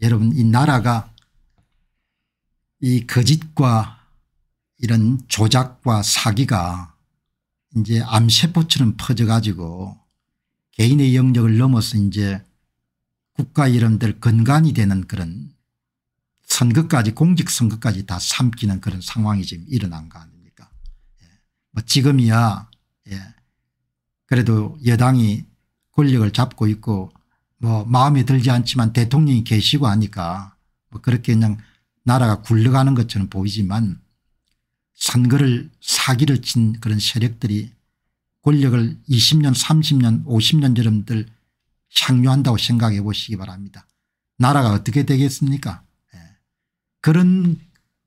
여러분 이 나라가 이 거짓과 이런 조작과 사기가 이제 암세포처럼 퍼져가지고 개인의 영역을 넘어서 이제 국가 이름들 근간이 되는 그런 선거까지 공직선거까지 다 삼키는 그런 상황이 지금 일어난 거 아닙니까 예. 뭐 지금이야 예. 그래도 여당이 권력을 잡고 있고 뭐 마음에 들지 않지만 대통령이 계시고 하니까 뭐 그렇게 그냥 나라가 굴러가는 것처럼 보이지만 선거를 사기를 친 그런 세력들이 권력을 20년 30년 50년 여러분들 향유한다고 생각해 보시기 바랍니다. 나라가 어떻게 되겠습니까 예. 그런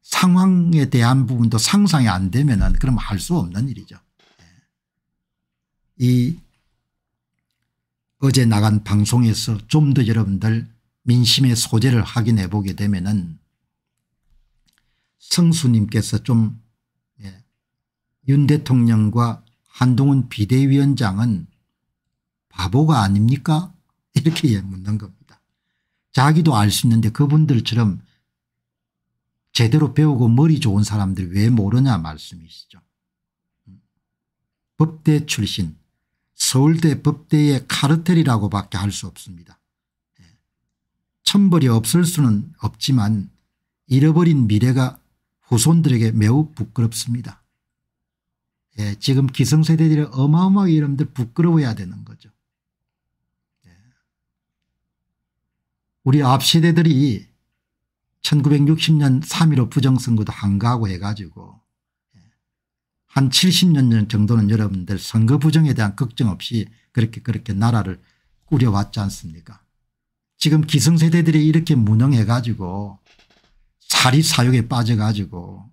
상황에 대한 부분도 상상이 안 되면 그럼 할 수 없는 일이죠. 예. 이 어제 나간 방송에서 좀 더 여러분들 민심의 소재를 확인해 보게 되면 은 성수님께서 좀윤 예, 대통령과 한동훈 비대위원장은 바보가 아닙니까 이렇게 예, 묻는 겁니다. 자기도 알 수 있는데 그분들처럼 제대로 배우고 머리 좋은 사람들 왜 모르냐 말씀이시죠. 음. 법대 출신 서울대 법대의 카르텔이라고밖에 할 수 없습니다. 예. 천벌이 없을 수는 없지만 잃어버린 미래가 후손들에게 매우 부끄럽습니다. 예, 지금 기성세대들이 어마어마하게 이러들 부끄러워야 되는 거죠. 예. 우리 앞세대들이 1960년 3.15 부정선거도 한가하고 해가지고 한 70년 전 정도는 여러분들 선거 부정에 대한 걱정 없이 그렇게 그렇게 나라를 꾸려왔지 않습니까 지금 기성세대들이 이렇게 무능해 가지고 사리 사욕에 빠져 가지고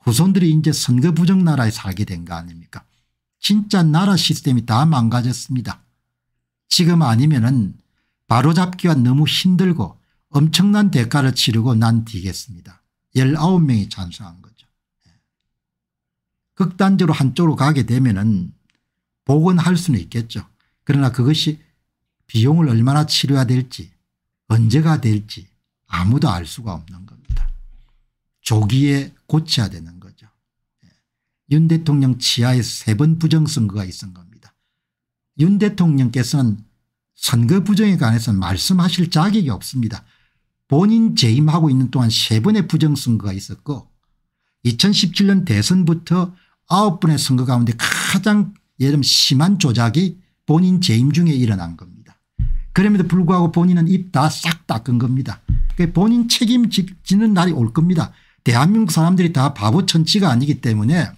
후손들이 이제 선거 부정 나라에 살게 된 거 아닙니까 진짜 나라 시스템이 다 망가졌습니다. 지금 아니면 은 바로잡기가 너무 힘들고 엄청난 대가를 치르고 난 뒤겠습니다. 19명이 찬성한 거죠. 극단적으로 한쪽으로 가게 되면은 복원할 수는 있겠죠. 그러나 그것이 비용을 얼마나 치료해야 될지 언제가 될지 아무도 알 수가 없는 겁니다. 조기에 고쳐야 되는 거죠. 예. 윤 대통령 치하에 세 번 부정선거가 있은 겁니다. 윤 대통령께서는 선거 부정에 관해서 는 말씀하실 자격이 없습니다. 본인 재임하고 있는 동안 세 번의 부정선거가 있었고 2017년 대선부터 아홉 분의 선거 가운데 가장 예를 심한 조작이 본인 재임 중에 일어난 겁니다. 그럼에도 불구하고 본인은 입 다 싹 닦은 겁니다. 본인 책임지는 날이 올 겁니다. 대한민국 사람들이 다 바보 천치가 아니기 때문에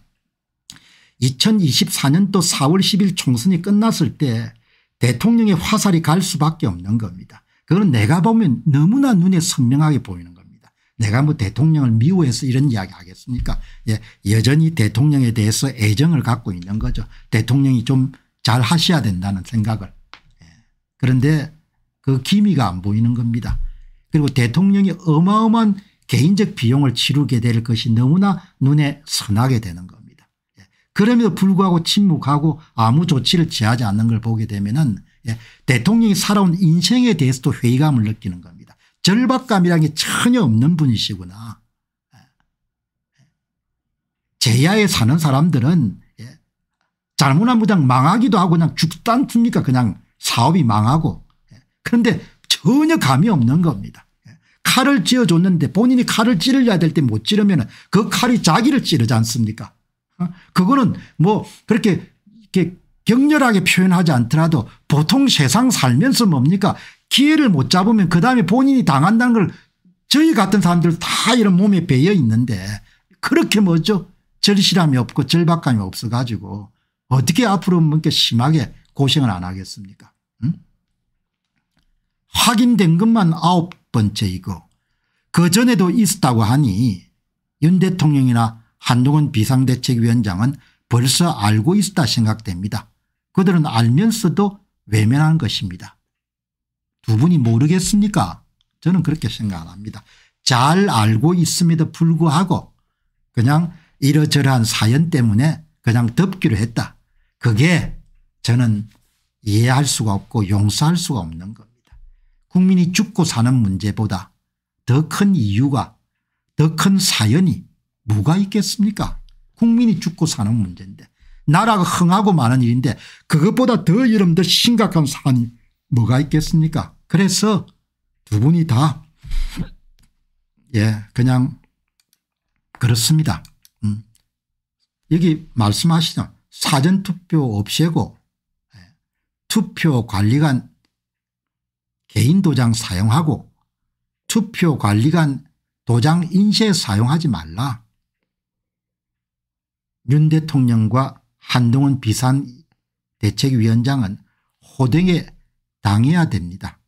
2024년도 4월 10일 총선이 끝났을 때 대통령의 화살이 갈 수밖에 없는 겁니다. 그건 내가 보면 너무나 눈에 선명하게 보이는 내가 뭐 대통령을 미워해서 이런 이야기 하겠습니까 예, 여전히 대통령에 대해서 애정을 갖고 있는 거죠. 대통령이 좀 잘 하셔야 된다는 생각을. 예. 그런데 그 기미가 안 보이는 겁니다. 그리고 대통령이 어마어마한 개인적 비용을 치르게 될 것이 너무나 눈에 선하게 되는 겁니다. 예. 그럼에도 불구하고 침묵하고 아무 조치를 취하지 않는 걸 보게 되면 은 예, 대통령이 살아온 인생에 대해서도 회의감을 느끼는 겁니다. 절박감이란 게 전혀 없는 분이시구나. 제야에 사는 사람들은 예, 잘못하면 그 망하기도 하고 그냥 죽지 않습니까 그냥 사업이 망하고 예, 그런데 전혀 감이 없는 겁니다. 예, 칼을 쥐어줬는데 본인이 칼을 찌르려야 될 때 못 찌르면 그 칼이 자기를 찌르지 않습니까 어? 그거는 뭐 그렇게 이렇게 격렬하게 표현하지 않더라도 보통 세상 살면서 뭡니까 기회를 못 잡으면 그 다음에 본인이 당한다는 걸 저희 같은 사람들 다 이런 몸에 배여 있는데 그렇게 뭐죠 절실함이 없고 절박감이 없어 가지고 어떻게 앞으로 뭔가 심하게 고생을 안 하겠습니까 응? 확인된 것만 아홉 번째이고 그전에도 있었다고 하니 윤 대통령이나 한동훈 비상대책위원장은 벌써 알고 있었다 생각됩니다. 그들은 알면서도 외면한 것입니다. 두 분이 모르겠습니까 저는 그렇게 생각 안 합니다. 잘 알고 있음에도 불구하고 그냥 이러저러한 사연 때문에 그냥 덮기로 했다. 그게 저는 이해할 수가 없고 용서할 수가 없는 겁니다. 국민이 죽고 사는 문제보다 더 큰 이유가 더 큰 사연이 뭐가 있겠습니까 국민이 죽고 사는 문제인데 나라가 흥하고 많은 일인데 그것보다 더 여러분들 심각한 사안이 뭐가 있겠습니까 그래서 두 분이 다 예, 그냥 그렇습니다. 음. 여기 말씀하시죠. 사전투표 없애고 예, 투표관리관 개인도장 사용하고 투표관리관 도장 인쇄 사용하지 말라. 윤 대통령과 한동훈 비상 대책위원장은 호등의 당해야 됩니다.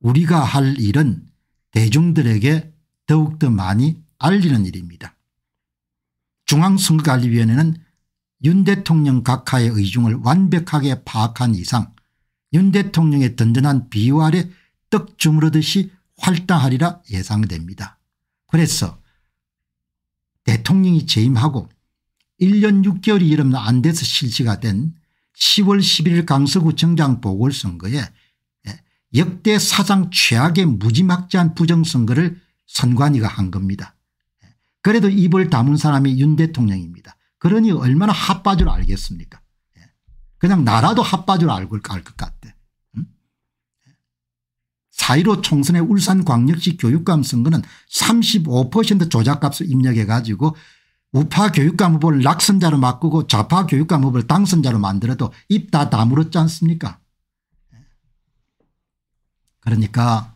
우리가 할 일은 대중들에게 더욱더 많이 알리는 일입니다. 중앙선거관리위원회는 윤 대통령 각하의 의중을 완벽하게 파악한 이상 윤 대통령의 든든한 비호 아래 떡 주무르듯이 활당하리라 예상됩니다. 그래서 대통령이 재임하고 1년 6개월이 이름 안 돼서 실시가 된 10월 11일 강서구청장 보궐선거에 예, 역대 사상 최악의 무지막지한 부정선거를 선관위가 한 겁니다. 예, 그래도 입을 다문 사람이 윤 대통령입니다. 그러니 얼마나 핫바줄 알겠습니까 예, 그냥 나라도 핫바줄 알것 고갈 같아. 사1로 총선의 울산광역시 교육감 선거는 35% 조작값을 입력해 가지고 우파 교육감 후보를 낙선자로 바꾸고 좌파 교육감 후보를 당선자로 만들어도 입 다 다물었지 않습니까 그러니까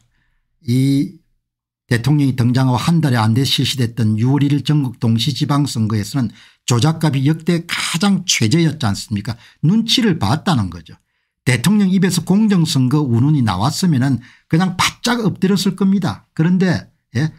이 대통령이 등장하고 한 달에 안 돼 실시됐던 6월 1일 전국 동시지방선거에서는 조작값이 역대 가장 최저였지 않습니까 눈치를 봤다는 거죠. 대통령 입에서 공정선거 운운이 나왔으면 은 그냥 바짝 엎드렸을 겁니다. 그런데 예?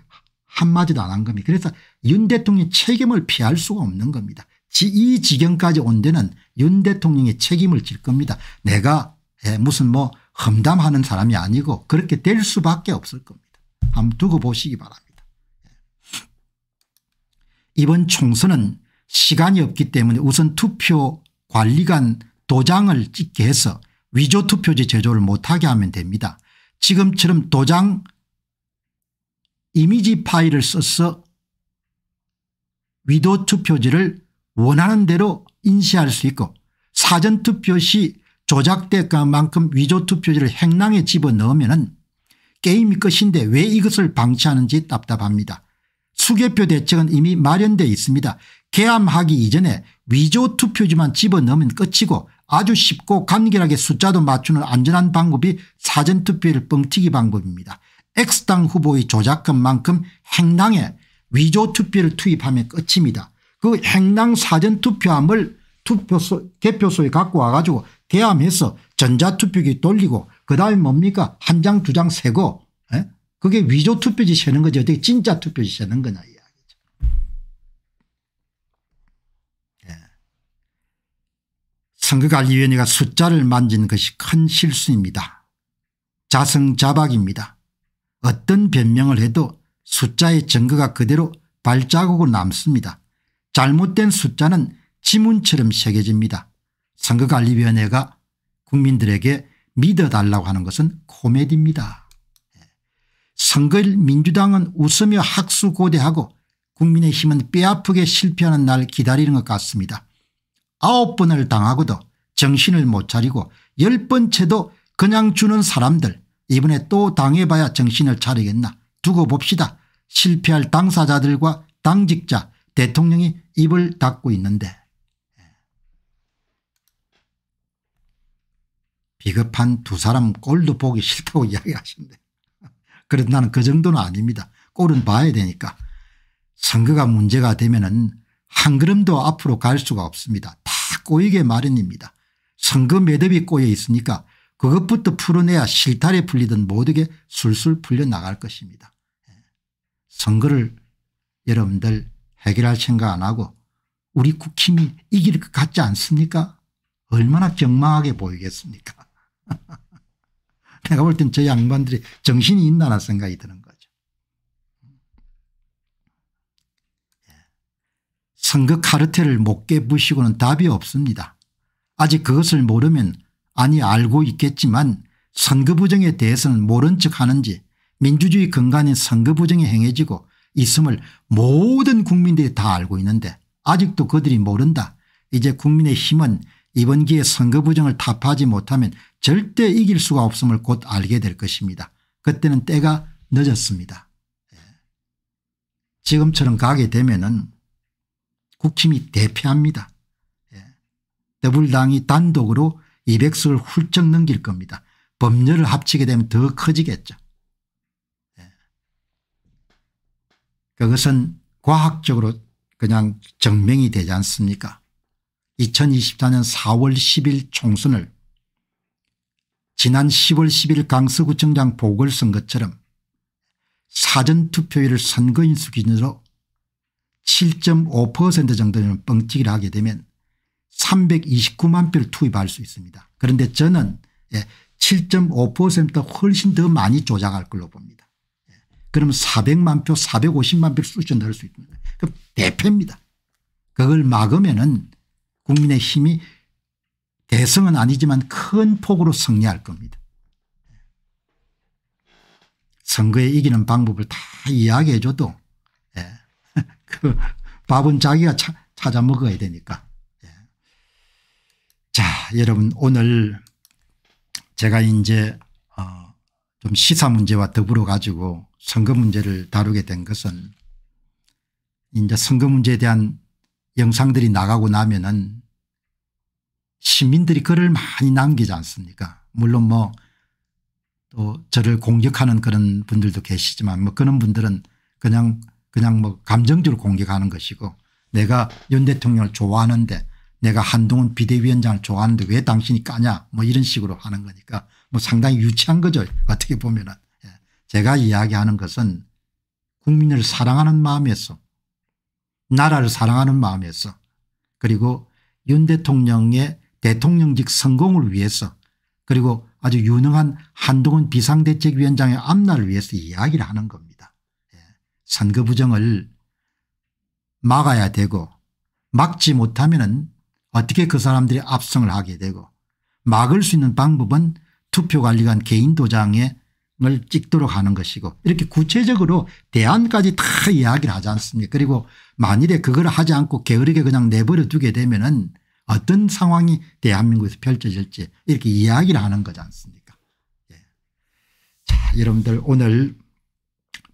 한마디도 안 한 겁니다. 그래서 윤 대통령의 책임을 피할 수가 없는 겁니다. 이 지경까지 온 데는 윤 대통령이 책임을 질 겁니다. 내가 예, 무슨 뭐 험담하는 사람이 아니고 그렇게 될 수밖에 없을 겁니다. 한번 두고 보시기 바랍니다. 예. 이번 총선은 시간이 없기 때문에 우선 투표 관리관 도장을 찍게 해서 위조 투표지 제조를 못하게 하면 됩니다. 지금처럼 도장 이미지 파일을 써서 위도 투표지를 원하는 대로 인쇄할 수 있고 사전투표 시 조작될까 만큼 위조 투표지를 행랑에 집어넣으면 게임이 끝인데 왜 이것을 방치하는지 답답합니다. 수개표 대책은 이미 마련되어 있습니다. 개함하기 이전에 위조 투표지만 집어넣으면 끝이고 아주 쉽고 간결하게 숫자도 맞추는 안전한 방법이 사전투표를 뻥튀기 방법입니다. X당 후보의 조작금만큼 행랑에 위조 투표를 투입하면 끝입니다. 그 행당 사전 투표함을 투표소 개표소에 갖고 와가지고 개함해서 전자투표기 돌리고 그다음에 뭡니까 한 장 두 장 세고 에? 예? 그게 위조 투표지 세는 거지 어떻게 진짜 투표지 세는 거냐 이야기죠. 예. 선거관리위원회가 숫자를 만지 것이 큰 실수입니다. 자승자박입니다. 어떤 변명을 해도 숫자의 증거가 그대로 발자국으로 남습니다. 잘못된 숫자는 지문처럼 새겨집니다. 선거관리위원회가 국민들에게 믿어달라고 하는 것은 코미디입니다. 선거일 민주당은 웃으며 학수고대하고 국민의힘은 뼈아프게 실패하는 날 기다리는 것 같습니다. 아홉 번을 당하고도 정신을 못 차리고 열 번째도 그냥 주는 사람들 이번에 또 당해봐야 정신을 차리겠나 두고 봅시다. 실패할 당사자들과 당직자 대통령이 입을 닫고 있는데 비겁한 두 사람 꼴도 보기 싫다고 이야기하신데 그래도 나는 그 정도는 아닙니다. 꼴은 봐야 되니까 선거가 문제가 되면 은한 걸음도 앞으로 갈 수가 없습니다. 다 꼬이게 마련입니다. 선거 매듭이 꼬여 있으니까 그것부터 풀어내야 실타래 풀리든 모두게 술술 풀려나갈 것입니다. 선거를 여러분들 해결할 생각 안 하고 우리 국힘이 이길 것 같지 않습니까? 얼마나 적망하게 보이겠습니까? 내가 볼 땐 저 양반들이 정신이 있나나 생각이 드는 거죠. 예. 선거 카르텔을 못 깨부시고는 답이 없습니다. 아직 그것을 모르면 아니 알고 있겠지만 선거 부정에 대해서는 모른 척 하는지 민주주의 근간인 선거 부정이 행해지고 있음을 모든 국민들이 다 알고 있는데 아직도 그들이 모른다. 이제 국민의 힘은 이번 기회 에 선거 부정을 타파하지 못하면 절대 이길 수가 없음을 곧 알게 될 것입니다. 그때는 때가 늦었습니다. 예. 지금처럼 가게 되면 은 국힘이 대패합니다. 예. 더블당이 단독으로 200석을 훌쩍 넘길 겁니다. 법률을 합치게 되면 더 커지겠죠. 그것은 과학적으로 그냥 증명이 되지 않습니까 2024년 4월 10일 총선을 지난 10월 10일 강서구청장 보궐선거처럼 사전투표율 선거인수 기준으로 7.5% 정도는 뻥튀기를 하게 되면 329만 표를 투입할 수 있습니다. 그런데 저는 7.5% 예, 훨씬 더 많이 조작할 걸로 봅니다. 그러면 400만 표 450만 표를 쑤셔 넣수 있습니다. 그 대패입니다. 그걸 막으면은 국민의 힘이 대승은 아니지만 큰 폭으로 승리할 겁니다. 선거에 이기는 방법을 다 이야기해 줘도 예. 그 밥은 자기가 차, 찾아 먹어야 되니까. 예. 자 여러분 오늘 제가 이제 어좀 시사 문제와 더불어 가지고 선거 문제를 다루게 된 것은 이제 선거 문제에 대한 영상들이 나가고 나면은 시민들이 글을 많이 남기지 않습니까 물론 뭐 또 저를 공격하는 그런 분들도 계시지만 뭐 그런 분들은 그냥 그냥 뭐 감정적으로 공격하는 것이고 내가 윤 대통령을 좋아하는데 내가 한동훈 비대위원장을 좋아하는데 왜 당신이 까냐 뭐 이런 식으로 하는 거니까 뭐 상당히 유치한 거죠 어떻게 보면은 제가 이야기하는 것은 국민을 사랑하는 마음에서 나라를 사랑하는 마음에서 그리고 윤 대통령의 대통령직 성공을 위해서 그리고 아주 유능한 한동훈 비상대책위원장의 앞날을 위해서 이야기를 하는 겁니다. 예. 선거 부정을 막아야 되고 막지 못하면 은 어떻게 그 사람들이 압승을 하게 되고 막을 수 있는 방법은 투표관리관 개인 도장에 을 찍도록 하는 것이고 이렇게 구체적으로 대안까지 다 이야기를 하지 않습니까 그리고 만일에 그걸 하지 않고 게으르게 그냥 내버려 두게 되면 은 어떤 상황이 대한민국에서 펼쳐질지 이렇게 이야기를 하는 거지 않습니까 예. 자 여러분들 오늘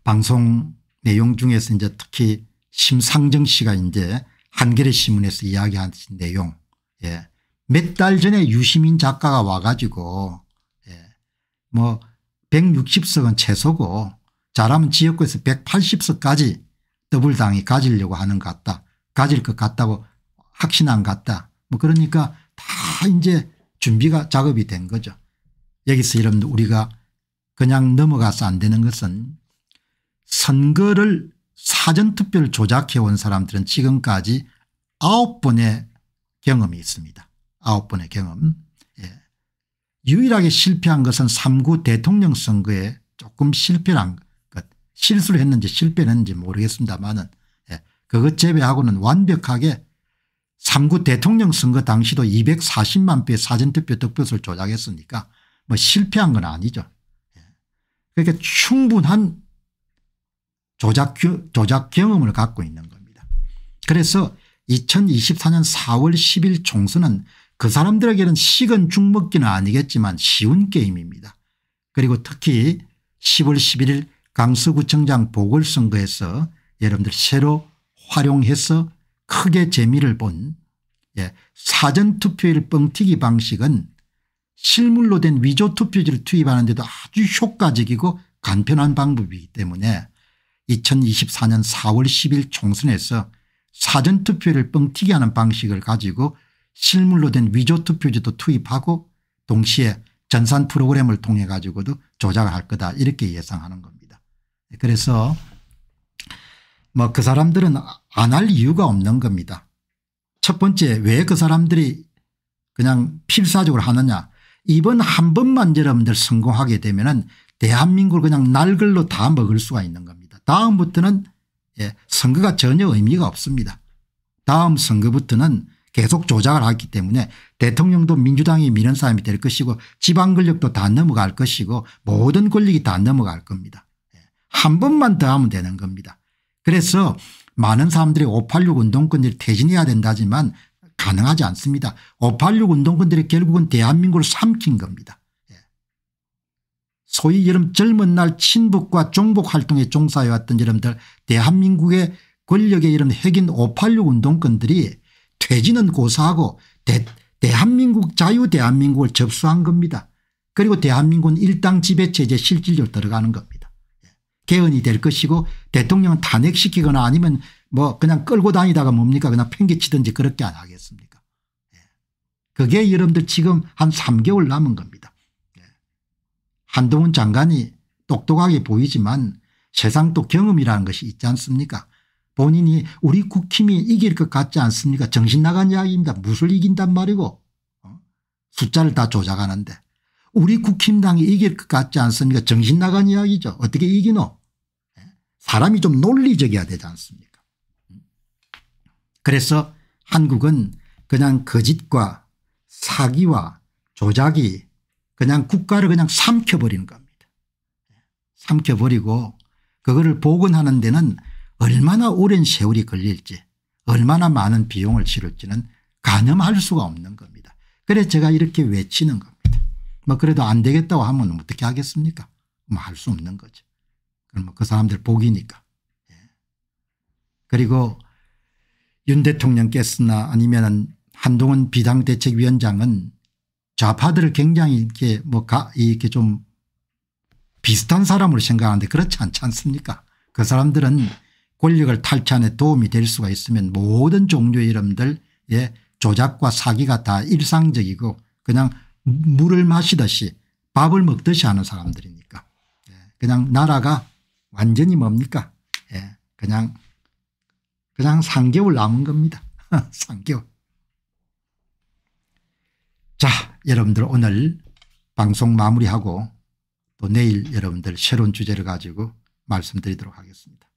방송 내용 중에서 이제 특히 심상정 씨가 이제 한겨레 신문에서 이야기하신 내용 예. 몇달 전에 유시민 작가가 와가지고 예. 뭐 160석은 최소고 잘하면 지역구에서 180석까지 더블당이 가지려고 하는 것 같다. 가질 것 같다고 확신한 것 같다. 뭐 그러니까 다 이제 준비가 작업이 된 거죠. 여기서 여러분들 우리가 그냥 넘어가서 안 되는 것은 선거를 사전투표를 조작해 온 사람들은 지금까지 아홉 번의 경험이 있습니다. 아홉 번의 경험. 유일하게 실패한 것은 3구 대통령 선거에 조금 실패한 것 실수를 했는지 실패했는지 모르겠습니다만은 예. 그것 제외하고는 완벽하게 3구 대통령 선거 당시도 240만 표의 사전투표 득표수를 조작했으니까 뭐 실패한 건 아니죠. 예. 그러니까 충분한 조작, 조작 경험을 갖고 있는 겁니다. 그래서 2024년 4월 10일 총선은 그 사람들에게는 식은 죽 먹기는 아니겠지만 쉬운 게임입니다. 그리고 특히 10월 11일 강서구청장 보궐선거에서 여러분들 새로 활용해서 크게 재미를 본 예, 사전투표일 뻥튀기 방식은 실물로 된 위조투표지를 투입하는데도 아주 효과적이고 간편한 방법이기 때문에 2024년 4월 10일 총선에서 사전투표를 뻥튀기하는 방식을 가지고 실물로 된 위조 투표지도 투입하고 동시에 전산 프로그램을 통해 가지고도 조작할 거다 이렇게 예상하는 겁니다. 그래서 뭐 그 사람들은 안 할 이유가 없는 겁니다. 첫 번째 왜 그 사람들이 그냥 필사적으로 하느냐 이번 한 번만 여러분들 성공하게 되면 은 대한민국을 그냥 날글로 다 먹을 수가 있는 겁니다. 다음부터는 예, 선거가 전혀 의미가 없습니다. 다음 선거부터는 계속 조작을 하기 때문에 대통령도 민주당이 민원 사람이될 것이고 지방 권력도 다 넘어갈 것이고 모든 권력이 다 넘어갈 겁니다. 예. 한 번만 더 하면 되는 겁니다. 그래서 많은 사람들이 586 운동권들이 퇴진해야 된다지만 가능하지 않습니다. 586 운동권들이 결국은 대한민국을 삼킨 겁니다. 예. 소위 여름 젊은 날 친북과 종북 활동에 종사해왔던 여러분들 대한민국의 권력의 이런 핵인 586 운동권들이 퇴진은 고사하고 대, 대한민국 자유대한민국을 접수한 겁니다. 그리고 대한민국은 일당 지배체제 실질적으로 들어가는 겁니다. 개헌이 될 것이고 대통령은 탄핵시키거나 아니면 뭐 그냥 끌고 다니다가 뭡니까 그냥 팽개치든지 그렇게 안 하겠습니까 예. 그게 여러분들 지금 한 3개월 남은 겁니다. 예. 한동훈 장관이 똑똑하게 보이지만 세상 또 경험이라는 것이 있지 않습니까 본인이 우리 국힘이 이길 것 같지 않습니까 정신 나간 이야기입니다. 무술 이긴단 말이고 어? 숫자를 다 조작하는데 우리 국힘당이 이길 것 같지 않습니까 정신 나간 이야기죠. 어떻게 이기노 예? 사람이 좀 논리적이어야 되지 않습니까 그래서 한국은 그냥 거짓과 사기와 조작이 그냥 국가를 그냥 삼켜버리는 겁니다. 삼켜버리고 그거를 복원하는 데는 얼마나 오랜 세월이 걸릴지 얼마나 많은 비용을 치를지는 가늠할 수가 없는 겁니다. 그래서 제가 이렇게 외치는 겁니다. 뭐 그래도 안 되겠다고 하면 어떻게 하겠습니까? 뭐 할 수 없는 거죠. 그러면 뭐 그 사람들 복이니까. 예. 그리고 윤 대통령께서나 아니면 한동훈 비상대책위원장은 좌파들을 굉장히 이렇게 뭐 가, 이렇게 좀 비슷한 사람으로 생각하는데 그렇지 않지 않습니까? 그 사람들은 권력을 탈취하는 도움이 될 수가 있으면 모든 종류의 이름들의 조작과 사기가 다 일상적이고 그냥 물을 마시듯이 밥을 먹듯이 하는 사람들이니까 예, 그냥 나라가 완전히 뭡니까 예, 그냥 그냥 3개월 남은 겁니다. 3개월. 자 여러분들 오늘 방송 마무리하고 또 내일 여러분들 새로운 주제를 가지고 말씀드리도록 하겠습니다.